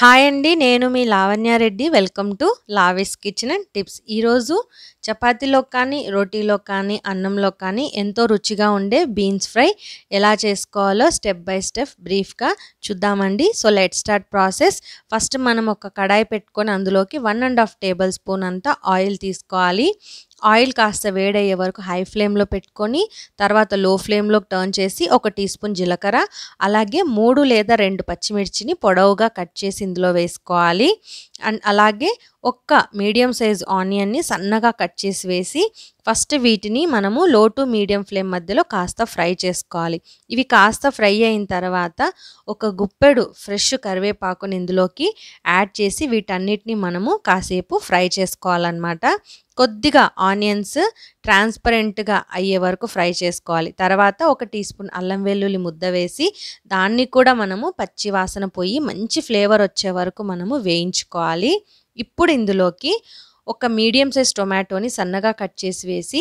hi అండి నేను మీ Lavanya Reddy welcome to లావెస్ kitchen and tips ఈరోజు చపాతీలో కానీ రోటీలో కానీ అన్నంలో కానీ ఎంతో రుచిగా ఉండే బీన్స్ ఫ్రై ఎలా చేసుకోవాలో స్టెప్ బై స్టెప్ బ్రీఫ్గా చూద్దామండి so let start process first మనం ఒక కడాయి పెట్టుకొని అందులోకి one and half tablespoon అంతా ఆయిల్ తీసుకోవాలి ఆయిల్ కాస్త వేడయ్యే వరకు హై ఫ్లేమ్లో పెట్టుకొని తర్వాత లో ఫ్లేమ్లోకి టర్న్ చేసి ఒక టీ స్పూన్ జీలకర్ర అలాగే మూడు లేదా రెండు పచ్చిమిర్చిని పొడవుగా కట్ చేసి ఇందులో వేసుకోవాలి అండ్ అలాగే ఒక్క మీడియం సైజ్ ఆనియన్ని సన్నగా కట్ చేసి వేసి ఫస్ట్ వీటిని మనము లో టు మీడియం ఫ్లేమ్ మధ్యలో కాస్త ఫ్రై చేసుకోవాలి ఇవి కాస్త ఫ్రై అయిన తర్వాత ఒక గుప్పెడు ఫ్రెష్ కరివేపాకుని ఇందులోకి యాడ్ చేసి వీటన్నిటిని మనము కాసేపు ఫ్రై చేసుకోవాలన్నమాట కొద్దిగా ఆనియన్స్ ట్రాన్స్పరెంట్గా అయ్యే వరకు ఫ్రై చేసుకోవాలి తర్వాత ఒక టీ స్పూన్ అల్లం వెల్లుల్లి ముద్ద వేసి దాన్ని కూడా మనము పచ్చివాసన పోయి మంచి ఫ్లేవర్ వచ్చే వరకు మనము వేయించుకోవాలి ఇప్పుడు ఇందులోకి ఒక మీడియం సైజ్ టొమాటోని సన్నగా కట్ చేసి వేసి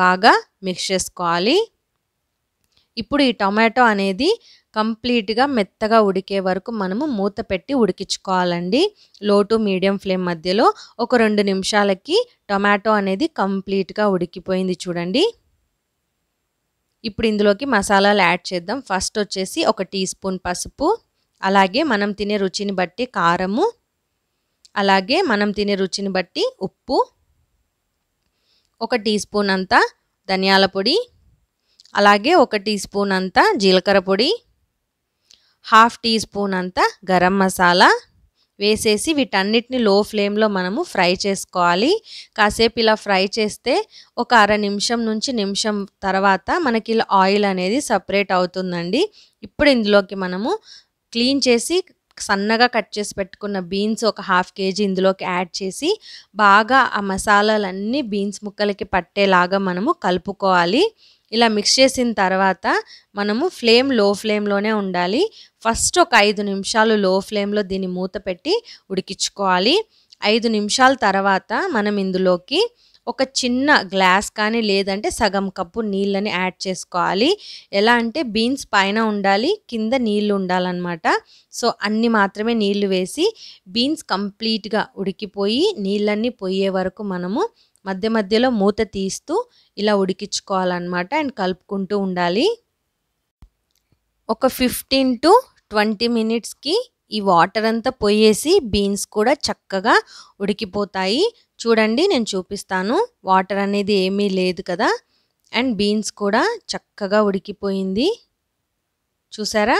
బాగా మిక్స్ చేసుకోవాలి ఇప్పుడు ఈ టొమాటో అనేది కంప్లీట్గా మెత్తగా ఉడికే వరకు మనము మూత పెట్టి ఉడికించుకోవాలండి లో టు మీడియం ఫ్లేమ్ మధ్యలో ఒక రెండు నిమిషాలకి టొమాటో అనేది కంప్లీట్గా ఉడికిపోయింది చూడండి ఇప్పుడు ఇందులోకి మసాలాలు యాడ్ చేద్దాం ఫస్ట్ వచ్చేసి ఒక టీ స్పూన్ పసుపు అలాగే మనం తినే రుచిని బట్టి కారము అలాగే మనం తినే రుచిని బట్టి ఉప్పు ఒక టీ స్పూన్ అంతా ధనియాల పొడి అలాగే ఒక టీ స్పూన్ అంతా జీలకర్ర పొడి హాఫ్ టీ స్పూన్ అంతా గరం మసాలా వేసేసి వీటన్నిటిని లో ఫ్లేమ్లో మనము ఫ్రై చేసుకోవాలి కాసేపు ఇలా ఫ్రై చేస్తే ఒక అర నిమిషం నుంచి నిమిషం తర్వాత మనకి ఇలా ఆయిల్ అనేది సపరేట్ అవుతుందండి ఇప్పుడు ఇందులోకి మనము క్లీన్ చేసి సన్నగా కట్ చేసి పెట్టుకున్న బీన్స్ ఒక హాఫ్ కేజీ ఇందులోకి యాడ్ చేసి బాగా ఆ మసాలాలన్నీ బీన్స్ ముక్కలకి పట్టేలాగా మనము కలుపుకోవాలి ఇలా మిక్స్ చేసిన తర్వాత మనము ఫ్లేమ్ లో ఫ్లేమ్లోనే ఉండాలి ఫస్ట్ ఒక ఐదు నిమిషాలు లో ఫ్లేమ్లో దీన్ని మూత పెట్టి ఉడికించుకోవాలి ఐదు నిమిషాల తర్వాత మనం ఇందులోకి ఒక చిన్న గ్లాస్ కానీ లేదంటే సగం కప్పు నీళ్ళని యాడ్ చేసుకోవాలి ఎలా అంటే బీన్స్ పైన ఉండాలి కింద నీళ్ళు ఉండాలన్నమాట సో అన్ని మాత్రమే నీళ్లు వేసి బీన్స్ కంప్లీట్గా ఉడికిపోయి నీళ్ళన్నీ పోయే వరకు మనము మధ్య మధ్యలో మూత తీస్తూ ఇలా ఉడికించుకోవాలన్నమాట అండ్ కలుపుకుంటూ ఉండాలి ఒక ఫిఫ్టీన్ టు ట్వంటీ మినిట్స్కి ఈ వాటర్ అంతా పోయేసి బీన్స్ కూడా చక్కగా ఉడికిపోతాయి చూడండి నేను చూపిస్తాను వాటర్ అనేది ఏమీ లేదు కదా అండ్ బీన్స్ కూడా చక్కగా ఉడికిపోయింది చూసారా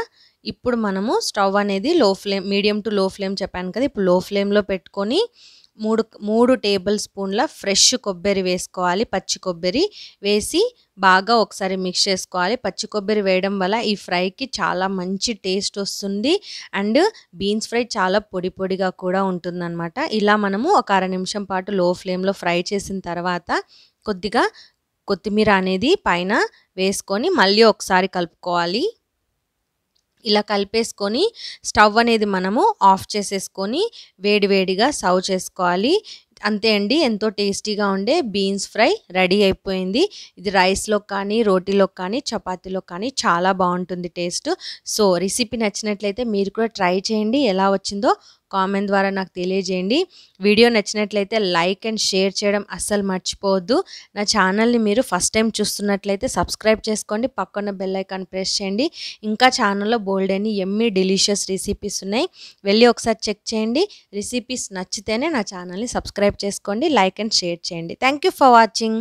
ఇప్పుడు మనము స్టవ్ అనేది low flame medium to low flame చెప్పాను కదా ఇప్పుడు లో ఫ్లేమ్లో పెట్టుకొని మూడు మూడు టేబుల్ స్పూన్ల ఫ్రెష్ కొబ్బరి వేసుకోవాలి పచ్చి కొబ్బరి వేసి బాగా ఒకసారి మిక్స్ చేసుకోవాలి పచ్చి కొబ్బరి వేయడం వల్ల ఈ ఫ్రైకి చాలా మంచి టేస్ట్ వస్తుంది అండ్ బీన్స్ ఫ్రై చాలా పొడి పొడిగా కూడా ఉంటుందన్నమాట ఇలా మనము ఒక అర నిమిషం పాటు లో ఫ్లేమ్లో ఫ్రై చేసిన తర్వాత కొద్దిగా కొత్తిమీర అనేది పైన వేసుకొని మళ్ళీ ఒకసారి కలుపుకోవాలి ఇలా కలిపేసుకొని స్టవ్ అనేది మనము ఆఫ్ చేసేసుకొని వేడివేడిగా సర్వ్ చేసుకోవాలి అంతే అండి ఎంతో టేస్టీగా ఉండే బీన్స్ ఫ్రై రెడీ అయిపోయింది ఇది రైస్లో కానీ రోటీలో కానీ చపాతీలో కానీ చాలా బాగుంటుంది టేస్ట్ సో రెసిపీ నచ్చినట్లయితే మీరు కూడా ట్రై చేయండి ఎలా వచ్చిందో కామెంట్ ద్వారా నాకు తెలియజేయండి వీడియో నచ్చినట్లయితే లైక్ అండ్ షేర్ చేయడం అస్సలు మర్చిపోవద్దు నా ఛానల్ని మీరు ఫస్ట్ టైం చూస్తున్నట్లయితే సబ్స్క్రైబ్ చేసుకోండి పక్కన బెల్ ఐకాన్ ప్రెస్ చేయండి ఇంకా ఛానల్లో బోల్డ్ అని ఎమ్మి డెలిషియస్ రెసిపీస్ ఉన్నాయి వెళ్ళి ఒకసారి చెక్ చేయండి రెసిపీస్ నచ్చితేనే నా ఛానల్ని సబ్స్క్రైబ్ చేసుకోండి లైక్ అండ్ షేర్ చేయండి థ్యాంక్ ఫర్ వాచింగ్